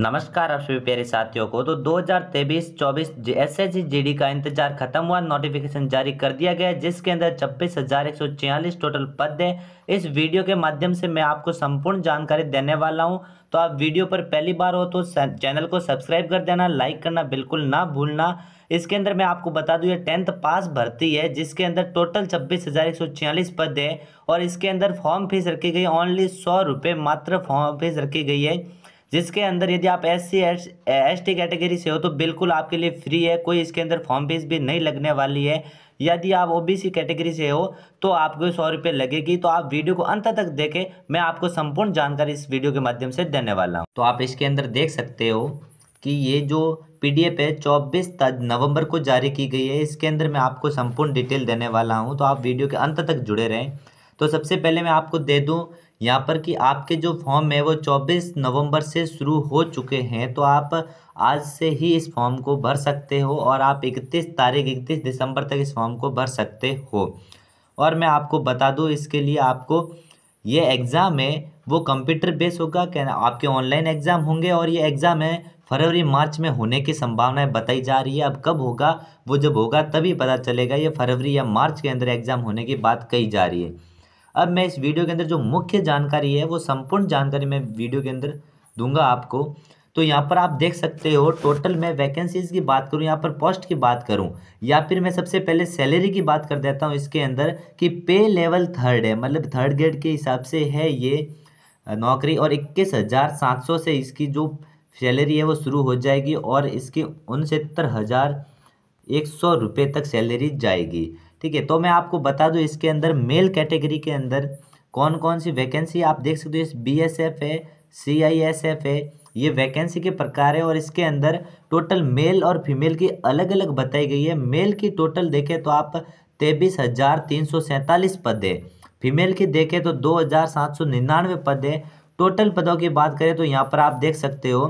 नमस्कार आप सभी प्यारे साथियों को तो 2023-24 तेईस चौबीस का इंतजार खत्म हुआ नोटिफिकेशन जारी कर दिया गया जिसके अंदर छब्बीस हज़ार एक टोटल पद है इस वीडियो के माध्यम से मैं आपको संपूर्ण जानकारी देने वाला हूं तो आप वीडियो पर पहली बार हो तो चैनल को सब्सक्राइब कर देना लाइक करना बिल्कुल ना भूलना इसके अंदर मैं आपको बता दूं ये टेंथ पास भर्ती है जिसके अंदर टोटल छब्बीस हज़ार एक सौ छियालीस पद है और इसके अंदर फॉर्म फीस रखी गई ओनली सौ रुपये मात्र फॉर्म फीस रखी गई है जिसके अंदर यदि आप S C S T category से हो तो बिल्कुल आपके लिए फ्री है कोई इसके अंदर फॉर्म फीस भी नहीं लगने वाली है यदि आप ओबीसी कैटेगरी से हो तो आपको सौ रुपये लगेगी तो आप वीडियो को अंत तक देखें मैं आपको संपूर्ण जानकारी इस वीडियो के माध्यम से देने वाला हूँ तो आप इसके अंदर देख सकते हो कि ये जो पीडीएफ है चौबीस नवंबर को जारी की गई है इसके अंदर मैं आपको संपूर्ण डिटेल देने वाला हूँ तो आप वीडियो के अंत तक जुड़े रहें तो सबसे पहले मैं आपको दे दूँ यहाँ पर कि आपके जो फॉर्म है वो 24 नवंबर से शुरू हो चुके हैं तो आप आज से ही इस फॉर्म को भर सकते हो और आप 31 तारीख 31 दिसंबर तक इस फॉर्म को भर सकते हो और मैं आपको बता दूँ इसके लिए आपको ये एग्ज़ाम है वो कंप्यूटर बेस होगा क्या आपके ऑनलाइन एग्ज़ाम होंगे और ये एग्ज़ाम है फरवरी मार्च में होने की संभावनाएं बताई जा रही है अब कब होगा वो जब होगा तभी पता चलेगा ये फरवरी या मार्च के अंदर एग्ज़ाम होने की बात कही जा रही है अब मैं इस वीडियो के अंदर जो मुख्य जानकारी है वो संपूर्ण जानकारी मैं वीडियो के अंदर दूंगा आपको तो यहाँ पर आप देख सकते हो टोटल मैं वैकेंसीज़ की बात करूँ यहाँ पर पोस्ट की बात करूँ या फिर मैं सबसे पहले सैलरी की बात कर देता हूँ इसके अंदर कि पे लेवल थर्ड है मतलब थर्ड ग्रेड के हिसाब से है ये नौकरी और इक्कीस हज़ार सात सौ से इसकी जो सैलरी है वो शुरू हो जाएगी और इसकी उनसत्तर हज़ार एक सौ रुपये तक सैलरी जाएगी ठीक है तो मैं आपको बता दूँ इसके अंदर मेल कैटेगरी के अंदर कौन कौन सी वैकेंसी आप देख सकते हो इस बी एस एफ है सी आई एस एफ है ये वैकेंसी के प्रकार है और इसके अंदर टोटल मेल और फीमेल की अलग अलग बताई गई है मेल की टोटल देखें तो आप तेईस हज़ार तीन सौ सैंतालीस पद है फीमेल की देखें तो दो हज़ार सात सौ निन्यानवे पद है टोटल पदों की बात करें तो यहाँ पर आप देख सकते हो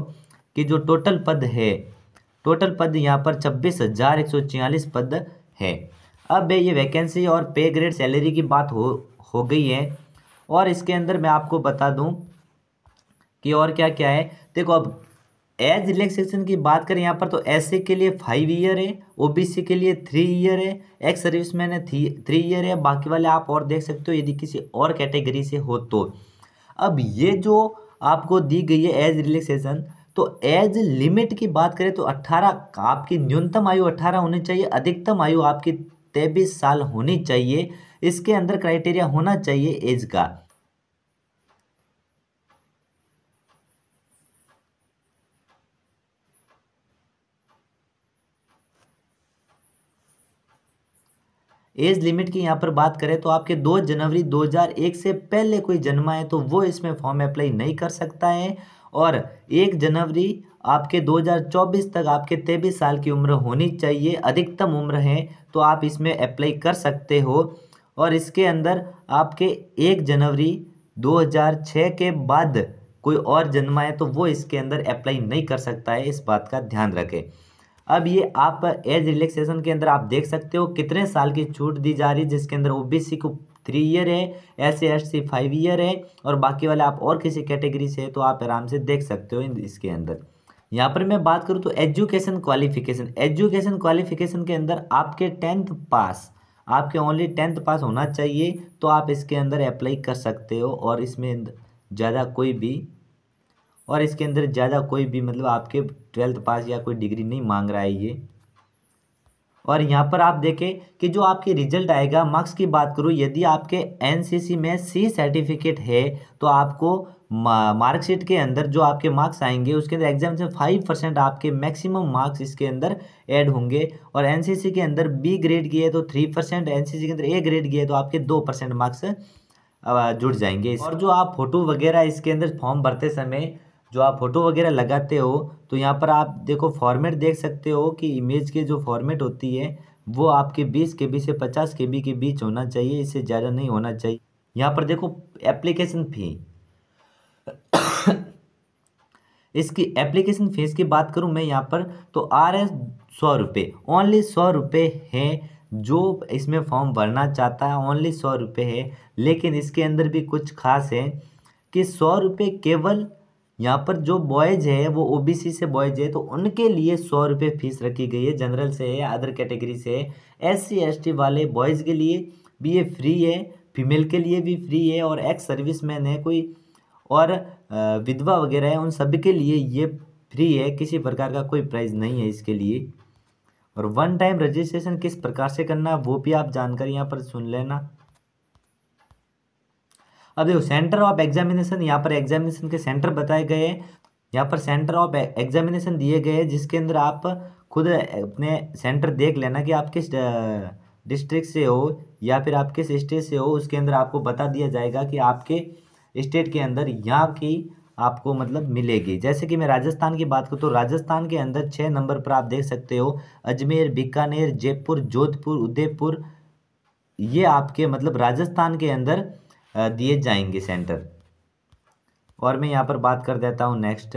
कि जो टोटल पद है टोटल पद यहाँ पर छब्बीस हज़ार एक सौ छियालीस पद है अब ये वैकेंसी और पे ग्रेड सैलरी की बात हो हो गई है और इसके अंदर मैं आपको बता दूं कि और क्या क्या है देखो अब एज रिलैक्सेशन की बात करें यहाँ पर तो एस के लिए फाइव ईयर है ओबीसी के लिए थ्री ईयर है एक्स सर्विस मैन है थ्री ईयर है बाकी वाले आप और देख सकते हो यदि किसी और कैटेगरी से हो तो अब ये जो आपको दी गई है एज रिलैक्सेशन तो एज लिमिट की बात करें तो 18 आपकी न्यूनतम आयु 18 होनी चाहिए अधिकतम आयु आपकी तेईस साल होनी चाहिए इसके अंदर क्राइटेरिया होना चाहिए एज का एज लिमिट की यहाँ पर बात करें तो आपके 2 जनवरी 2001 से पहले कोई जन्मा है तो वो इसमें फॉर्म अप्लाई नहीं कर सकता है और 1 जनवरी आपके 2024 तक आपके तेईस साल की उम्र होनी चाहिए अधिकतम उम्र है तो आप इसमें अप्लाई कर सकते हो और इसके अंदर आपके एक जनवरी 2006 के बाद कोई और जन्मा है तो वो इसके अंदर अप्लाई नहीं कर सकता है इस बात का ध्यान रखें अब ये आप एज रिलैक्सेशन के अंदर आप देख सकते हो कितने साल की छूट दी जा रही है जिसके अंदर ओबीसी को थ्री ईयर है एस सी फाइव ईयर है और बाकी वाले आप और किसी कैटेगरी से है तो आप आराम से देख सकते हो इसके अंदर यहाँ पर मैं बात करूँ तो एजुकेशन क्वालिफिकेशन एजुकेशन क्वालिफिकेशन के अंदर आपके टेंथ पास आपके ओनली टेंथ पास होना चाहिए तो आप इसके अंदर अप्लाई कर सकते हो और इसमें ज़्यादा कोई भी और इसके अंदर ज़्यादा कोई भी मतलब आपके ट्वेल्थ पास या कोई डिग्री नहीं मांग रहा है ये और यहाँ पर आप देखें कि जो आपके रिजल्ट आएगा मार्क्स की बात करूँ यदि आपके एनसीसी में सी सर्टिफिकेट है तो आपको मार्कशीट के अंदर जो आपके मार्क्स आएंगे उसके अंदर एग्जाम से फाइव परसेंट आपके मैक्सिमम मार्क्स इसके अंदर ऐड होंगे और एनसीसी के अंदर बी ग्रेड की है तो थ्री परसेंट एन के अंदर ए ग्रेड की है तो आपके दो परसेंट मार्क्स जुड़ जाएंगे और जो आप फोटो वगैरह इसके अंदर फॉर्म भरते समय जो आप फ़ोटो वगैरह लगाते हो तो यहाँ पर आप देखो फॉर्मेट देख सकते हो कि इमेज के जो फॉर्मेट होती है वो आपके 20 के बी से 50 के बी के बीच होना चाहिए इससे ज़्यादा नहीं होना चाहिए यहाँ पर देखो एप्लीकेशन फ़ी इसकी एप्लीकेशन फ़ीस की बात करूँ मैं यहाँ पर तो आ रहे सौ रुपये ओनली सौ रुपये है जो इसमें फॉर्म भरना चाहता है ओनली सौ रुपये है लेकिन इसके अंदर भी कुछ खास है कि सौ रुपये केवल यहाँ पर जो बॉयज़ है वो ओबीसी से बॉयज़ है तो उनके लिए सौ रुपये फीस रखी गई है जनरल से है अदर कैटेगरी से है एस सी वाले बॉयज़ के लिए भी ये फ्री है फीमेल के लिए भी फ्री है और एक्स सर्विस मैन है कोई और विधवा वगैरह है उन सभी के लिए ये फ्री है किसी प्रकार का कोई प्राइस नहीं है इसके लिए और वन टाइम रजिस्ट्रेशन किस प्रकार से करना वो भी आप जानकारी यहाँ पर सुन लेना अब देखो सेंटर ऑफ एग्जामिनेशन यहाँ पर एग्जामिनेशन के सेंटर बताए गए हैं यहाँ पर सेंटर ऑफ एग्जामिनेशन दिए गए हैं जिसके अंदर आप खुद अपने सेंटर देख लेना कि आप किस डिस्ट्रिक्ट से हो या फिर आप किस स्टेट से हो उसके अंदर आपको बता दिया जाएगा कि आपके स्टेट के अंदर यहाँ की आपको मतलब मिलेगी जैसे कि मैं राजस्थान की बात करूँ तो राजस्थान के अंदर छः नंबर पर आप देख सकते हो अजमेर बीकानेर जयपुर जोधपुर उदयपुर ये आपके मतलब राजस्थान के अंदर दिए जाएंगे सेंटर और मैं यहाँ पर बात कर देता हूँ नेक्स्ट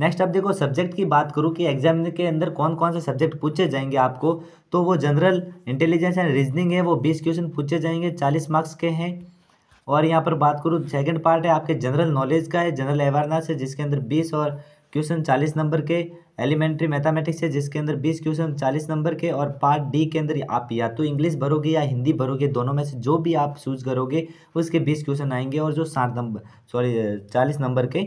नेक्स्ट आप देखो सब्जेक्ट की बात करूँ कि एग्जाम के अंदर कौन कौन से सब्जेक्ट पूछे जाएंगे आपको तो वो जनरल इंटेलिजेंस एंड रीजनिंग है वो बीस क्वेश्चन पूछे जाएंगे चालीस मार्क्स के हैं और यहाँ पर बात करूँ सेकेंड पार्ट है आपके जनरल नॉलेज का है जनरल अवेयरनेस है जिसके अंदर बीस और क्वेश्चन चालीस नंबर के एलिमेंट्री मैथमेटिक्स है जिसके अंदर बीस क्वेश्चन चालीस नंबर के और पार्ट डी के अंदर आप या तो इंग्लिश भरोगे या हिंदी भरोगे दोनों में से जो भी आप चूज करोगे उसके बीस क्वेश्चन आएंगे और जो साठ नंबर सॉरी चालीस नंबर के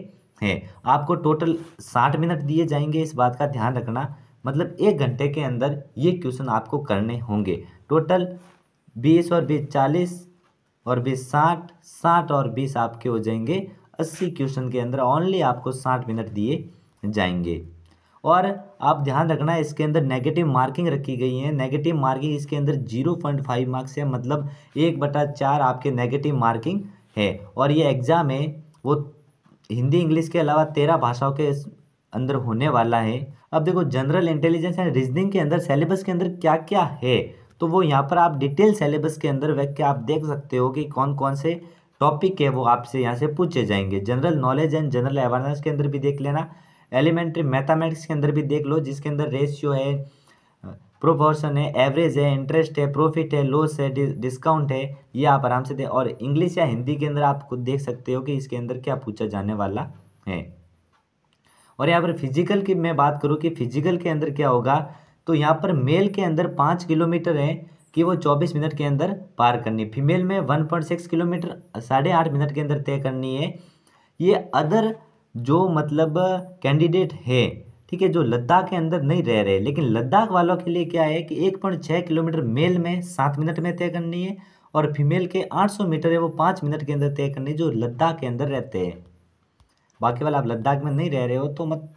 हैं आपको टोटल साठ मिनट दिए जाएंगे इस बात का ध्यान रखना मतलब एक घंटे के अंदर ये क्वेश्चन आपको करने होंगे टोटल बीस और बीस चालीस और बीस साठ साठ और बीस आपके हो जाएंगे अस्सी क्वेश्चन के अंदर ओनली आपको साठ मिनट दिए जाएंगे और आप ध्यान रखना इसके अंदर नेगेटिव मार्किंग रखी गई है नेगेटिव मार्किंग इसके अंदर जीरो पॉइंट फाइव मार्क्स है मतलब एक बटा चार आपके नेगेटिव मार्किंग है और ये एग्ज़ाम है वो हिंदी इंग्लिश के अलावा तेरह भाषाओं के अंदर होने वाला है अब देखो जनरल इंटेलिजेंस एंड रीजनिंग के अंदर सेलेबस के अंदर क्या क्या है तो वो यहाँ पर आप डिटेल सेलेबस के अंदर वैक्य आप देख सकते हो कि कौन कौन से टॉपिक है वो आपसे यहाँ से पूछे जाएंगे general knowledge and general awareness के अंदर भी देख लेना एलिमेंट्री मैथामेटिक्स के अंदर भी देख लो जिसके अंदर रेशियो है प्रोपोर्शन है एवरेज है इंटरेस्ट है प्रॉफिट है लॉस है डिस्काउंट है ये आप आराम से दे और इंग्लिश या हिंदी के अंदर आप खुद देख सकते हो कि इसके अंदर क्या पूछा जाने वाला है और यहाँ पर फिजिकल की मैं बात करूँ कि फिजिकल के अंदर क्या होगा तो यहाँ पर मेल के अंदर पाँच किलोमीटर है कि वो 24 मिनट के अंदर पार करनी फीमेल में 1.6 किलोमीटर साढ़े आठ मिनट के अंदर तय करनी है ये अदर जो मतलब कैंडिडेट है ठीक है जो लद्दाख के अंदर नहीं रह रहे लेकिन लद्दाख वालों के लिए क्या है कि एक पॉइंट छः किलोमीटर मेल में सात मिनट में तय करनी है और फीमेल के आठ सौ मीटर है वो पाँच मिनट के अंदर तय करनी है जो लद्दाख के अंदर रहते हैं बाकी वाला आप लद्दाख में नहीं रह रहे हो तो मत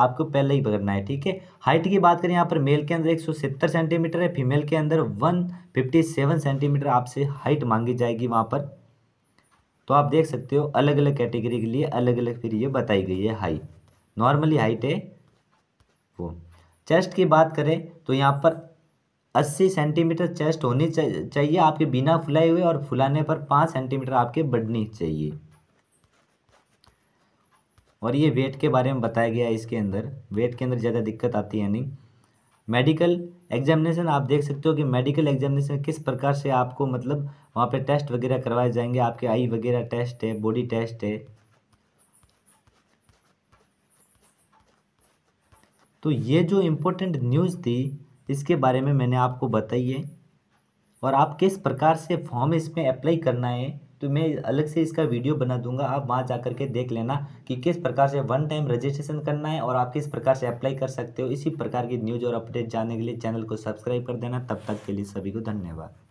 आपको पहले ही पकड़ना है ठीक है हाइट की बात करें यहाँ पर मेल के अंदर एक सेंटीमीटर है फीमेल के अंदर 157 सेंटीमीटर आपसे हाइट मांगी जाएगी वहाँ पर तो आप देख सकते हो अलग अलग कैटेगरी के लिए अलग अलग फिर ये बताई गई है हाइट नॉर्मली हाइट है वो चेस्ट की बात करें तो यहाँ पर 80 सेंटीमीटर चेस्ट होनी चाहिए आपके बिना फुलाए हुए और फुलाने पर 5 सेंटीमीटर आपके बढ़नी चाहिए और ये वेट के बारे में बताया गया है इसके अंदर वेट के अंदर ज़्यादा दिक्कत आती है नहीं मेडिकल एग्जामिनेशन आप देख सकते हो कि मेडिकल एग्जामिनेशन किस प्रकार से आपको मतलब वहाँ पे टेस्ट वगैरह करवाए जाएंगे आपके आई वगैरह टेस्ट है बॉडी टेस्ट है तो ये जो इम्पोर्टेंट न्यूज़ थी इसके बारे में मैंने आपको बताई है और आप किस प्रकार से फॉर्म इसमें अप्लाई करना है तो मैं अलग से इसका वीडियो बना दूंगा आप वहाँ जा के देख लेना कि किस प्रकार से वन टाइम रजिस्ट्रेशन करना है और आप किस प्रकार से अप्लाई कर सकते हो इसी प्रकार की न्यूज़ और अपडेट जानने के लिए चैनल को सब्सक्राइब कर देना तब तक के लिए सभी को धन्यवाद